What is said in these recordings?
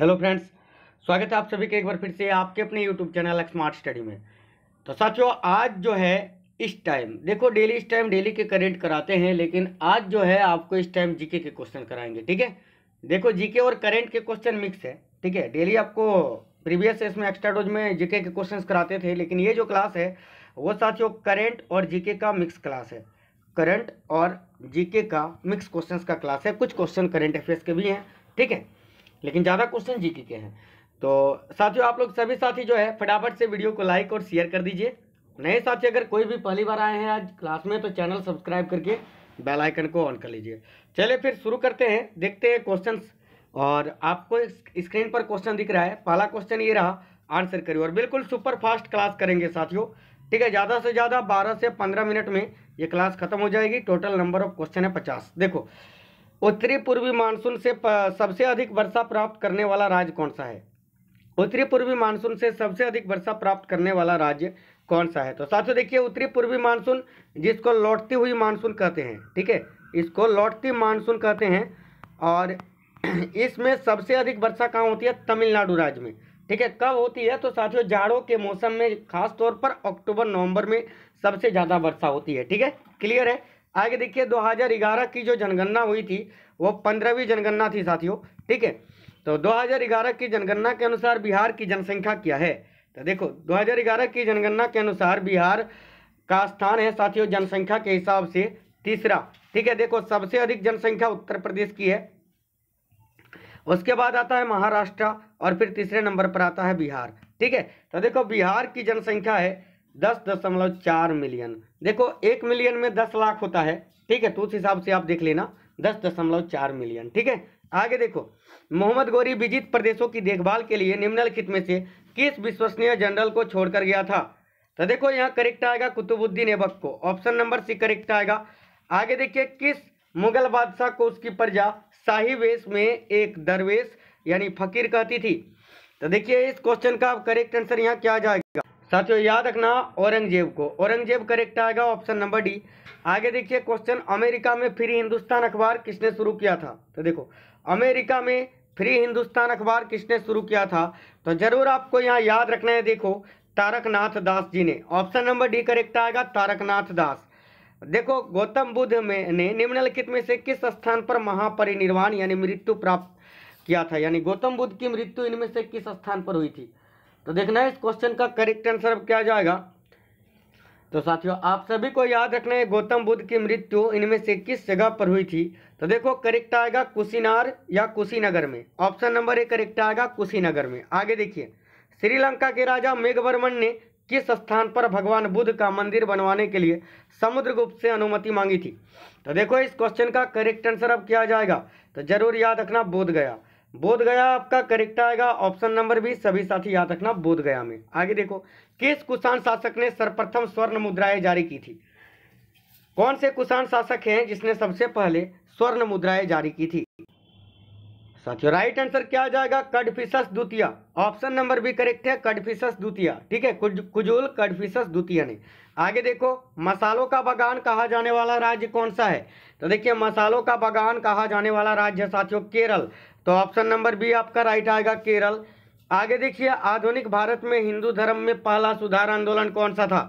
hello friends स्वागत है आप सभी के एक बार फिर से आपके अपने यूट्यूब चैनल स्मार्ट स्टडी में तो साथियों आज जो है इस टाइम देखो डेली इस टाइम डेली के करेंट कराते हैं लेकिन आज जो है आपको इस टाइम जीके के क्वेश्चन कराएंगे ठीक है देखो जीके और करेंट के क्वेश्चन मिक्स है ठीक है डेली आपको प्रीवियस इसमें एक्स्ट्रा डोज में जीके के क्वेश्चन कराते थे लेकिन ये जो क्लास है वो साथियों करेंट और जीके का मिक्स क्लास है करंट और जीके का मिक्स क्वेश्चंस का क्लास है कुछ क्वेश्चन करंट अफेयर्स के भी हैं ठीक है लेकिन ज़्यादा क्वेश्चन जीके के हैं तो साथियों आप लोग सभी साथी जो है फटाफट से वीडियो को लाइक और शेयर कर दीजिए नए साथी अगर कोई भी पहली बार आए हैं आज क्लास में तो चैनल सब्सक्राइब करके बेल आइकन को ऑन कर लीजिए चलिए फिर शुरू करते हैं देखते हैं क्वेश्चन और आपको स्क्रीन पर क्वेश्चन दिख रहा है पहला क्वेश्चन ये रहा आंसर करिए और बिल्कुल सुपर फास्ट क्लास करेंगे साथियों ठीक है ज़्यादा से ज़्यादा बारह से पंद्रह मिनट में ये क्लास खत्म हो जाएगी टोटल नंबर ऑफ क्वेश्चन है पचास देखो उत्तरी पूर्वी मानसून से सबसे अधिक वर्षा प्राप्त करने वाला राज्य कौन सा है उत्तरी पूर्वी मानसून से सबसे अधिक वर्षा प्राप्त करने वाला राज्य कौन सा है तो साथियों देखिए उत्तरी पूर्वी मानसून जिसको लौटती हुई मानसून कहते हैं ठीक है इसको लौटती मानसून कहते हैं और इसमें सबसे अधिक वर्षा कहाँ होती है तमिलनाडु राज्य में ठीक है कब होती है तो साथियों जाड़ों के मौसम में खासतौर पर अक्टूबर नवंबर में सबसे ज़्यादा वर्षा होती है ठीक है क्लियर है आगे देखिए 2011 की जो जनगणना हुई थी वो पंद्रहवीं जनगणना थी साथियों ठीक है तो 2011 की जनगणना के अनुसार बिहार की जनसंख्या क्या है तो देखो 2011 की जनगणना के अनुसार बिहार का स्थान है साथियों जनसंख्या के हिसाब से तीसरा ठीक है देखो सबसे अधिक जनसंख्या उत्तर प्रदेश की है उसके बाद आता है महाराष्ट्र और फिर तीसरे नंबर पर आता है बिहार ठीक है तो देखो बिहार की जनसंख्या है दस दशमलव चार मिलियन देखो एक मिलियन में दस लाख होता है ठीक है तो उस हिसाब से आप देख लेना दस दशमलव चार मिलियन ठीक है आगे देखो मोहम्मद गौरी विजित प्रदेशों की देखभाल के लिए निम्नलिखित में से किस विश्वसनीय जनरल को छोड़कर गया था तो देखो यहाँ करेक्ट आएगा कुतुबुद्दीन ऐबक को ऑप्शन नंबर सी करेक्ट आएगा आगे देखिए किस मुगल बादशाह को उसकी प्रजा शाही वेश में एक दरवेश यानी फकीर कहती थी तो देखिए इस क्वेश्चन का करेक्ट आंसर यहाँ क्या जाएगा साथियों याद रखना औरंगजेब को औरंगजेब करेक्ट आएगा ऑप्शन नंबर डी आगे देखिए क्वेश्चन अमेरिका में फ्री हिंदुस्तान अखबार किसने शुरू किया था तो देखो अमेरिका में फ्री हिंदुस्तान अखबार किसने शुरू किया था तो जरूर आपको यहाँ याद रखना है देखो तारकनाथ दास जी ने ऑप्शन नंबर डी करेक्ट आएगा तारकनाथ दास देखो गौतम बुद्ध में ने निम्नलिखित में से किस स्थान पर महापरिनिर्वाण यानी मृत्यु प्राप्त किया था यानी गौतम बुद्ध की मृत्यु इनमें से किस स्थान पर हुई थी तो देखना है इस क्वेश्चन का करेक्ट आंसर अब क्या जाएगा तो साथियों आप सभी को याद रखना है गौतम बुद्ध की मृत्यु इनमें से किस जगह पर हुई थी तो देखो करेक्ट आएगा कुशीनार या कुशीनगर में ऑप्शन नंबर ए करेक्ट आएगा कुशीनगर में आगे देखिए श्रीलंका के राजा मेघवर्मन ने किस स्थान पर भगवान बुद्ध का मंदिर बनवाने के लिए समुद्र गुप्त से अनुमति मांगी थी तो देखो इस क्वेश्चन का करेक्ट आंसर अब किया जाएगा तो जरूर याद रखना बोध गया बोध गया आपका करेक्ट आएगा ऑप्शन नंबर भी सभी साथी याद रखना बोध गया में आगे देखो किस कुषाण शासक ने सर्वप्रथम स्वर्ण मुद्राएं जारी की थी कौन से कुषाण शासक हैं जिसने सबसे पहले स्वर्ण मुद्राएं जारी की थी साथियों राइट आंसर क्या आ जाएगा कडफिसस द्वितीय ऑप्शन नंबर भी करेक्ट है कडफिसस द्वितीय ठीक है कुजुल कुजूल कडफिसस द्वितीय ने आगे देखो मसालों का बगान कहा जाने वाला राज्य कौन सा है तो देखिए मसालों का बगान कहा जाने वाला राज्य साथियों केरल तो ऑप्शन नंबर बी आपका राइट आएगा केरल आगे देखिए आधुनिक भारत में हिंदू धर्म में पहला सुधार आंदोलन कौन सा था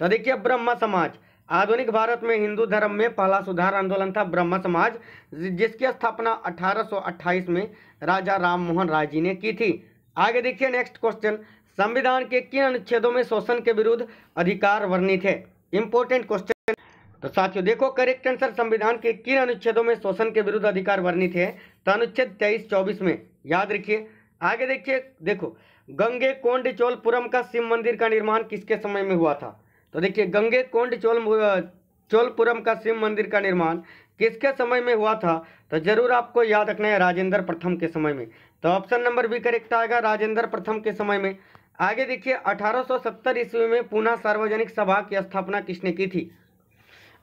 तो देखिए ब्रह्म समाज आधुनिक भारत में हिंदू धर्म में पहला सुधार आंदोलन था ब्रह्म समाज जिसकी स्थापना 1828 में राजा राम मोहन राय जी ने की थी आगे देखिए नेक्स्ट क्वेश्चन संविधान के किन अनुच्छेदों में शोषण के विरुद्ध अधिकार वर्णित है इंपॉर्टेंट क्वेश्चन तो साथियों देखो करेक्ट आंसर संविधान के किन अनुच्छेदों में शोषण के विरुद्ध अधिकार वर्णित है तो अनुच्छेद तेईस चौबीस में याद रखिए आगे देखिए देखो गंगे कोंड चोलपुरम का शिव मंदिर का निर्माण किसके समय में हुआ था तो देखिए गंगे कोंड चोल चोलपुरम का शिव मंदिर का निर्माण किसके समय में हुआ था तो जरूर आपको याद रखना है राजेंद्र प्रथम के समय में तो ऑप्शन नंबर भी करेक्ट आएगा राजेंद्र प्रथम के समय में आगे देखिए 1870 ईस्वी में पुनः सार्वजनिक सभा की स्थापना किसने की थी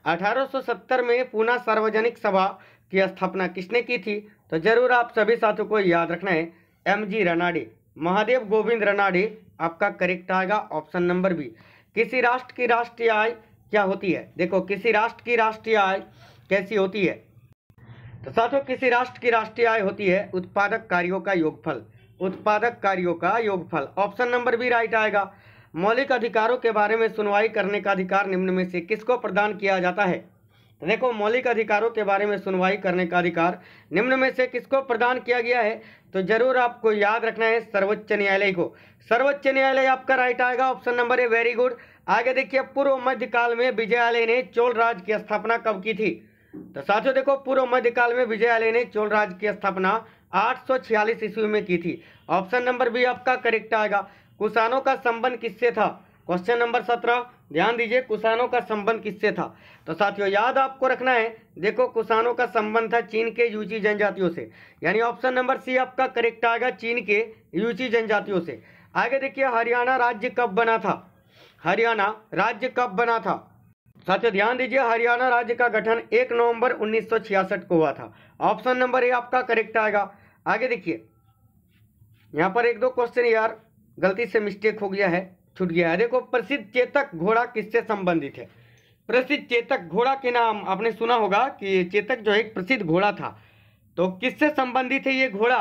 1870 में पूना सार्वजनिक सभा की स्थापना किसने की थी तो जरूर आप सभी साथियों को याद रखना है एम जी रनाडे महादेव गोविंद रनाडे आपका करेक्ट आएगा ऑप्शन नंबर बी किसी राष्ट्र की राष्ट्रीय आय क्या होती है देखो किसी राष्ट्र की राष्ट्रीय आय कैसी होती है तो साथियों किसी राष्ट्र की राष्ट्रीय आय होती है उत्पादक कार्यों का योगफल उत्पादक कार्यों का योगफल ऑप्शन नंबर बी राइट आएगा मौलिक अधिकारों के बारे में सुनवाई करने का अधिकार निम्न में से किसको प्रदान किया जाता है तो देखो मौलिक अधिकारों के बारे में सुनवाई करने का अधिकार निम्न में से किसको प्रदान किया गया है तो जरूर आपको याद रखना है सर्वोच्च न्यायालय को सर्वोच्च न्यायालय आपका राइट आएगा option number A very good आगे देखिए पूर्व मध्यकाल में विजयालय ने चोल राज की स्थापना कब की थी तो साथियों देखो पूर्व मध्यकाल में विजयालय ने चोल राज की स्थापना छियालीस ईस्वी में की थी ऑप्शन नंबर बी आपका करेक्ट आएगा कुसानों का संबंध किससे था क्वेश्चन नंबर सत्रह ध्यान दीजिए कुसानों का संबंध किससे था तो साथियों याद आपको रखना है देखो कुसानों का संबंध था चीन के यूची जनजातियों से यानी ऑप्शन नंबर सी आपका करेक्ट आएगा चीन के यूची जनजातियों से आगे देखिए हरियाणा राज्य कब बना था हरियाणा राज्य कब बना था साथियों ध्यान दीजिए हरियाणा राज्य का गठन एक नवंबर उन्नीस को हुआ था ऑप्शन नंबर ए आपका करेक्ट आएगा आगे देखिए यहाँ पर एक दो क्वेश्चन यार गलती से मिस्टेक हो गया है छूट गया है देखो प्रसिद्ध चेतक घोड़ा किससे संबंधित है प्रसिद्ध चेतक घोड़ा के नाम आपने सुना होगा कि चेतक जो है एक प्रसिद्ध घोड़ा था तो किससे संबंधित है ये घोड़ा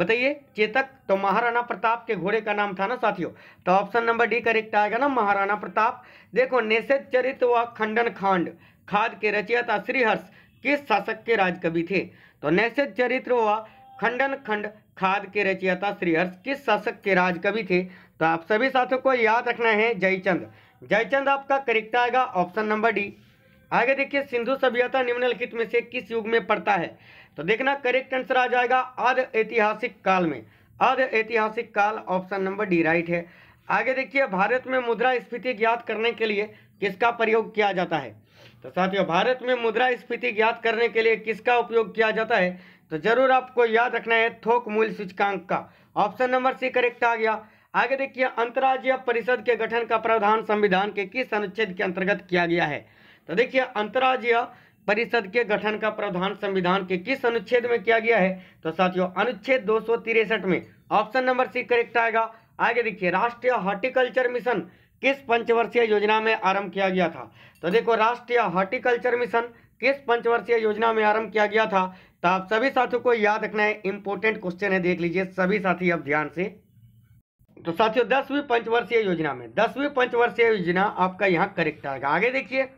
बताइए चेतक तो महाराणा प्रताप के घोड़े का नाम था ना साथियों तो ऑप्शन नंबर डी करेक्ट आएगा ना महाराणा प्रताप देखो नेसद चरित व खंडन खांड खाद के रचयिता श्रीहर्ष किस शासक के राजकवि थे तो नैसे चरित्र व खंडन खंड खाद के रचयिता श्रीहर्ष किस शासक के राजकवि थे तो आप सभी साथियों को याद रखना है जयचंद जयचंद आपका करेक्ट आएगा ऑप्शन नंबर डी आगे देखिए सिंधु सभ्यता निम्नलिखित में से किस युग में पड़ता है तो देखना करेक्ट आंसर आ जाएगा अर्ध ऐतिहासिक काल में अर्ध ऐतिहासिक काल ऑप्शन नंबर डी राइट है आगे देखिए भारत में मुद्रा स्फीति ज्ञात करने के लिए किसका प्रयोग किया जाता है तो साथियों भारत में मुद्रा स्फीति ज्ञात करने के लिए किसका उपयोग किया जाता है तो जरूर आपको याद रखना है थोक मूल्य सूचकांक का ऑप्शन नंबर सी करेक्ट आ गया आगे देखिए अंतर्राज्य परिषद के गठन का प्रावधान संविधान के किस अनुच्छेद के अंतर्गत किया गया है तो देखिए अंतर्राज्य परिषद के गठन का प्रावधान संविधान के किस अनुच्छेद में किया गया है तो साथियों अनुच्छेद दो में ऑप्शन नंबर सी करेक्ट आएगा आगे देखिए राष्ट्रीय हॉर्टिकल्चर मिशन किस पंचवर्षीय योजना में आरंभ किया गया था तो देखो राष्ट्रीय हॉर्टिकल्चर मिशन किस पंचवर्षीय योजना में आरंभ किया गया था तो आप सभी साथियों को याद रखना है इंपॉर्टेंट क्वेश्चन है देख लीजिए सभी साथी अब ध्यान से तो साथियों दसवीं पंचवर्षीय योजना में दसवीं पंचवर्षीय योजना आपका यहाँ करेक्ट आएगा आगे देखिए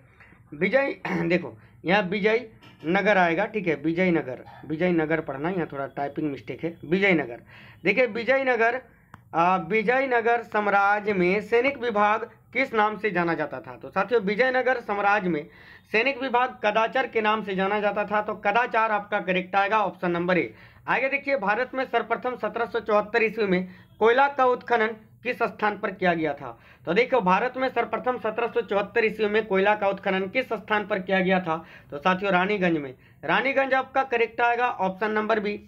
विजय देखो यहाँ विजय नगर आएगा ठीक है विजय नगर विजय नगर पढ़ना यहाँ थोड़ा टाइपिंग मिस्टेक है विजय नगर देखिए विजय नगर विजय नगर साम्राज्य में सैनिक विभाग किस नाम से जाना जाता था तो साथियों विजयनगर साम्राज्य में सैनिक विभाग कदाचार के नाम से जाना जाता था तो कदाचार आपका करेक्ट आएगा ऑप्शन नंबर ए आगे देखिए भारत में सर्वप्रथम सत्रह ईस्वी में कोयला का उत्खनन किस स्थान पर किया गया था तो देखो भारत में सर्वप्रथम सत्रह ईस्वी में कोयला का उत्खनन किस स्थान पर किया गया था तो साथियों रानीगंज में रानीगंज आपका करेक्ट आएगा ऑप्शन नंबर बी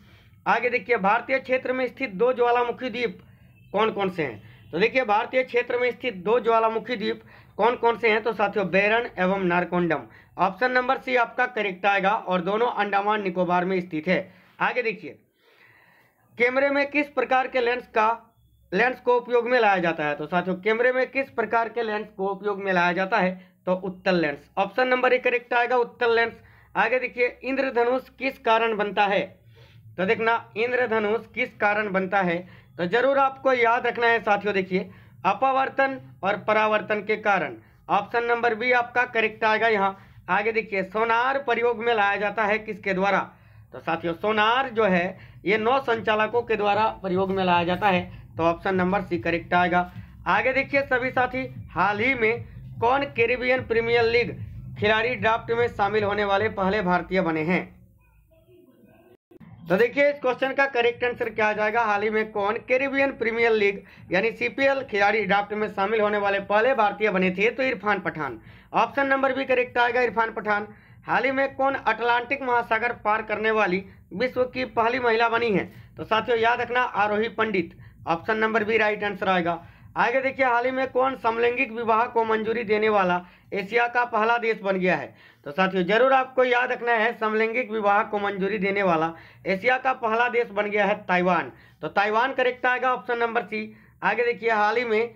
आगे देखिए भारतीय क्षेत्र में स्थित दो ज्वालामुखी द्वीप कौन कौन से हैं तो देखिए भारतीय क्षेत्र में स्थित दो ज्वालामुखी द्वीप कौन कौन से हैं तो साथियों बेरन एवं नारकोंडम ऑप्शन नंबर सी आपका करेक्ट आएगा और दोनों अंडमान निकोबार में स्थित है आगे देखिए कैमरे में किस प्रकार के लेंस का लेंस को उपयोग में लाया जाता है तो साथियों कैमरे में किस प्रकार के लेंस को उपयोग में लाया जाता है तो उत्तल लेंस ऑप्शन नंबर एक करेक्ट आएगा उत्तल लेंस आगे देखिए इंद्रधनुष किस कारण बनता है तो देखना इंद्रधनुष किस कारण बनता है तो जरूर आपको याद रखना है साथियों देखिए अपावर्तन और परावर्तन के कारण ऑप्शन नंबर बी आपका करेक्ट आएगा यहाँ आगे देखिए सोनार प्रयोग में लाया जाता है किसके द्वारा तो साथियों सोनार जो है ये नौ संचालकों के द्वारा प्रयोग में लाया जाता है तो ऑप्शन नंबर सी करेक्ट आएगा आगे देखिए सभी साथी हाल ही में कौन कैरिबियन प्रीमियर लीग खिलाड़ी ड्राफ्ट में शामिल होने वाले पहले भारतीय बने हैं तो देखिए इस क्वेश्चन का करेक्ट आंसर क्या आ जाएगा हाल ही में कौन कैरिबियन प्रीमियर लीग यानी सीपीएल खिलाड़ी ड्राफ्ट में शामिल होने वाले पहले भारतीय बने थे तो Irfan Pathan option number B correct आएगा इरफान पठान हाल ही में कौन अटलांटिक महासागर पार करने वाली विश्व की पहली महिला बनी है तो साथियों याद रखना Arohi Pandit option number B right answer आएगा आगे देखिए हाल ही में कौन समलैंगिक विवाह को मंजूरी देने वाला एशिया का पहला देश बन गया है तो साथियों जरूर आपको याद रखना है समलैंगिक विवाह को मंजूरी देने वाला एशिया का पहला देश बन गया है ताइवान तो ताइवान करेक्ट आएगा ऑप्शन नंबर सी आगे देखिए हाल ही में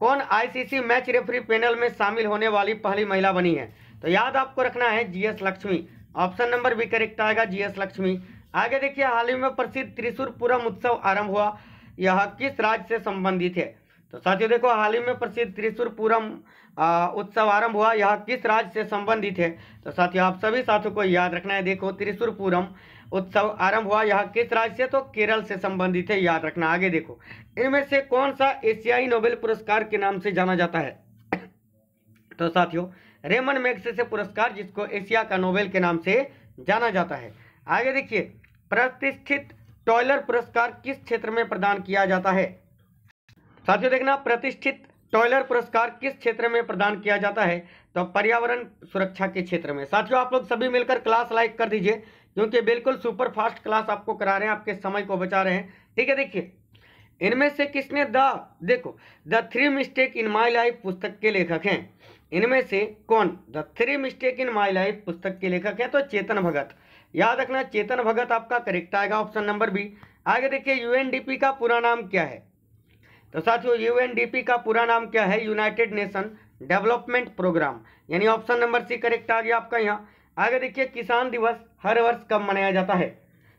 कौन आईसीसी मैच रेफरी पैनल में शामिल होने वाली पहली महिला बनी है तो याद आपको रखना है GS Lakshmi option number B correct आएगा जीएस लक्ष्मी आगे देखिए हाल ही में प्रसिद्ध त्रिशूर पूरम उत्सव आरंभ हुआ यह किस राज्य से संबंधित है तो साथियों देखो हाल ही में प्रसिद्ध त्रिशुरपुरम उत्सव आरंभ हुआ यह किस राज्य से संबंधित है तो साथियों आप सभी साथियों को याद रखना है देखो त्रिशुरपुरम उत्सव आरंभ हुआ यह किस राज्य से तो केरल से संबंधित है याद रखना आगे देखो इनमें से कौन सा एशियाई नोबेल पुरस्कार के नाम से जाना जाता है तो साथियों रेमन से पुरस्कार जिसको एशिया का नोबेल के नाम से जाना जाता है आगे देखिए प्रतिष्ठित टॉयलर पुरस्कार किस क्षेत्र में प्रदान किया जाता है साथियों देखना प्रतिष्ठित टॉयलर पुरस्कार किस क्षेत्र में प्रदान किया जाता है तो पर्यावरण सुरक्षा के क्षेत्र में साथियों आप लोग सभी मिलकर क्लास लाइक कर दीजिए क्योंकि बिल्कुल सुपर फास्ट क्लास आपको करा रहे हैं आपके समय को बचा रहे हैं ठीक है देखिए इनमें से किसने द देखो the three mistake in my life पुस्तक के लेखक हैं इनमें से कौन the three mistake in my life पुस्तक के लेखक हैं तो चेतन भगत याद रखना चेतन भगत आपका करेक्ट आएगा ऑप्शन नंबर बी आगे देखिए यूएनडीपी का पूरा नाम क्या है तो साथियों यूएनडीपी का पूरा नाम क्या है यूनाइटेड नेशन डेवलपमेंट प्रोग्राम यानी ऑप्शन नंबर सी करेक्ट आ गया आपका यहाँ आगे देखिए किसान दिवस हर वर्ष कब मनाया जाता है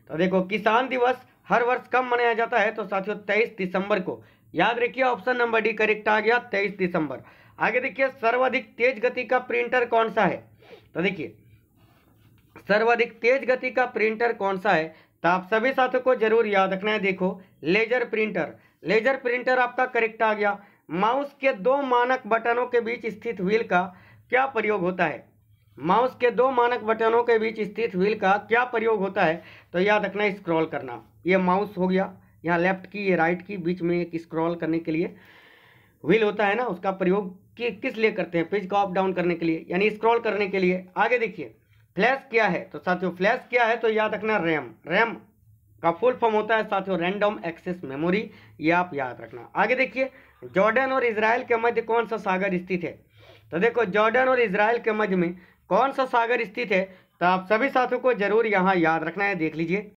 तो देखो किसान दिवस हर वर्ष कब मनाया जाता है तो साथियों तेईस दिसंबर को याद रखिए ऑप्शन नंबर डी करेक्ट आ गया तेईस दिसंबर आगे देखिए सर्वाधिक तेज गति का प्रिंटर कौन सा है तो देखिए सर्वाधिक तेज गति का प्रिंटर कौन सा है तो आप सभी साथियों को जरूर याद रखना है देखो लेजर प्रिंटर लेजर प्रिंटर आपका करेक्ट आ गया माउस के दो मानक बटनों के बीच स्थित व्हील का क्या प्रयोग होता है माउस के दो मानक बटनों के बीच स्थित व्हील का क्या प्रयोग होता है तो याद रखना स्क्रॉल करना ये माउस हो गया यहाँ लेफ्ट की ये राइट की बीच में एक स्क्रॉल करने के लिए व्हील होता है ना उसका प्रयोग कि किस लिए करते हैं पिच को अप डाउन करने के लिए यानी स्क्रॉल करने के लिए आगे देखिए फ्लैश क्या है तो साथियों फ्लैश क्या है तो याद रखना रैम रैम का फुल फॉर्म होता है साथियों रैंडम एक्सेस मेमोरी ये आप याद रखना आगे देखिए जॉर्डन और इसराइल के मध्य कौन सा सागर स्थित है तो देखो जॉर्डन और इसराइल के मध्य में कौन सा सागर स्थित है तो आप सभी साथियों को जरूर यहाँ याद रखना है देख लीजिए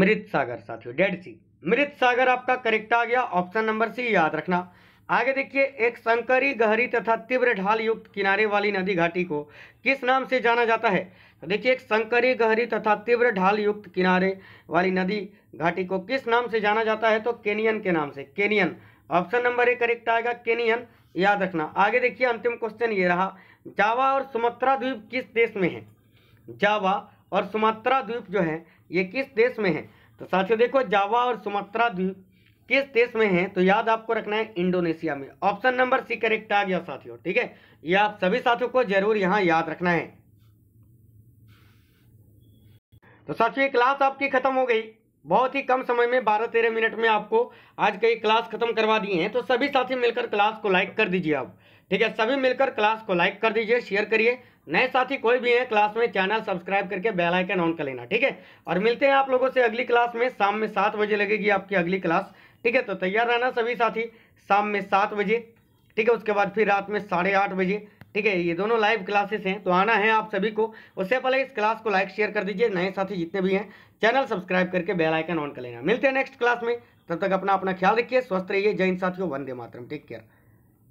मृत सागर साथियों डेड सी मृत सागर आपका करेक्ट आ गया ऑप्शन नंबर सी याद रखना आगे देखिए एक संकरी गहरी तथा तीव्र ढाल युक्त किनारे वाली नदी घाटी को किस नाम से जाना जाता है तो देखिए एक संकरी गहरी तथा तीव्र ढाल युक्त किनारे वाली नदी घाटी को किस नाम से जाना जाता है तो केनियन के नाम से Kenyan option number A correct आएगा केनियन याद रखना आगे देखिए अंतिम क्वेश्चन ये रहा जावा और सुमात्रा द्वीप किस देश में है जावा और सुमात्रा द्वीप जो है ये किस देश में है तो साथियों देखो जावा और सुमात्रा द्वीप किस देश में है तो याद आपको रखना है इंडोनेशिया में ऑप्शन नंबर सी करेक्ट आ गया साथियों ठीक है ये आप सभी साथियों को जरूर यहां याद रखना है तो साथियों क्लास आपकी खत्म हो गई बहुत ही कम समय में बारह तेरह मिनट में आपको आज कई क्लास खत्म करवा दिए हैं तो सभी साथी मिलकर क्लास को लाइक कर दीजिए आप ठीक है सभी मिलकर क्लास को लाइक कर दीजिए शेयर करिए नए साथी कोई भी है क्लास में चैनल सब्सक्राइब करके बेल आइकन ऑन कर लेना ठीक है और मिलते हैं आप लोगों से अगली क्लास में शाम में सात बजे लगेगी आपकी अगली क्लास ठीक है तो तैयार रहना सभी साथी शाम में सात बजे ठीक है उसके बाद फिर रात में साढ़े आठ बजे ठीक है ये दोनों लाइव क्लासेस हैं तो आना है आप सभी को उससे पहले इस क्लास को लाइक शेयर कर दीजिए नए साथी जितने भी हैं चैनल सब्सक्राइब करके बेल आइकन ऑन कर लेना मिलते हैं नेक्स्ट क्लास में तब तक अपना अपना ख्याल रखिए स्वस्थ रहिए जय साथियों वंदे मातरम टेक केयर